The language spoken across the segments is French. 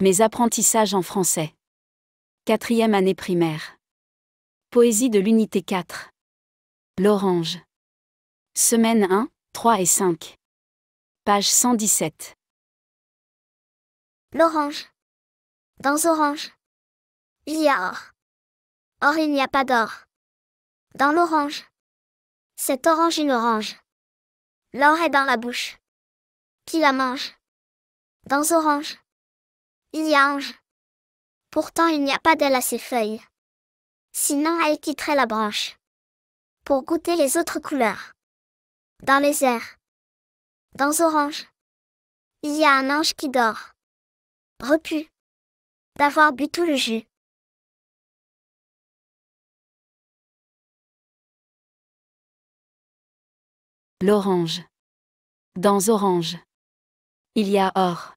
Mes apprentissages en français. Quatrième année primaire. Poésie de l'unité 4. L'orange. Semaine 1, 3 et 5. Page 117. L'orange. Dans orange. Il y a or. Or il n'y a pas d'or. Dans l'orange. Cette orange une orange. L'or est dans la bouche. Qui la mange Dans Orange. Il y a Ange. Pourtant il n'y a pas d'elle à ses feuilles. Sinon elle quitterait la branche. Pour goûter les autres couleurs. Dans les airs. Dans Orange. Il y a un ange qui dort. Repu. D'avoir bu tout le jus. l'orange. Dans orange. Il y a or.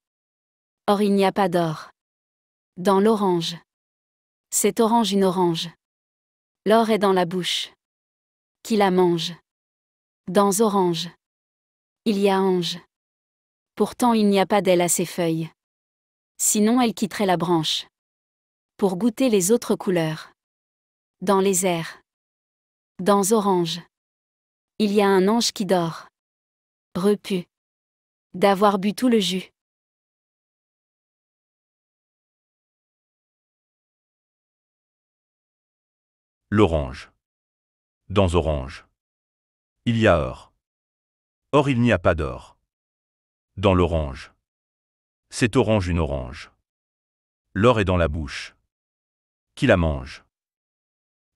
Or il n'y a pas d'or. Dans l'orange. C'est orange une orange. L'or est dans la bouche. Qui la mange. Dans orange. Il y a ange. Pourtant il n'y a pas d'elle à ses feuilles. Sinon elle quitterait la branche. Pour goûter les autres couleurs. Dans les airs. Dans orange. Il y a un ange qui dort. Repu. D'avoir bu tout le jus. L'orange. Dans orange. Il y a or. Or il n'y a pas d'or. Dans l'orange. C'est orange une orange. L'or est dans la bouche. Qui la mange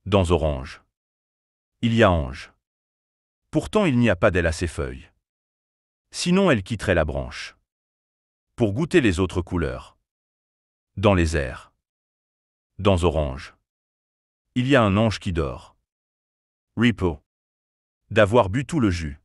Dans orange. Il y a ange. Pourtant il n'y a pas d'elle à ses feuilles. Sinon elle quitterait la branche. Pour goûter les autres couleurs. Dans les airs. Dans orange. Il y a un ange qui dort. Ripo. D'avoir bu tout le jus.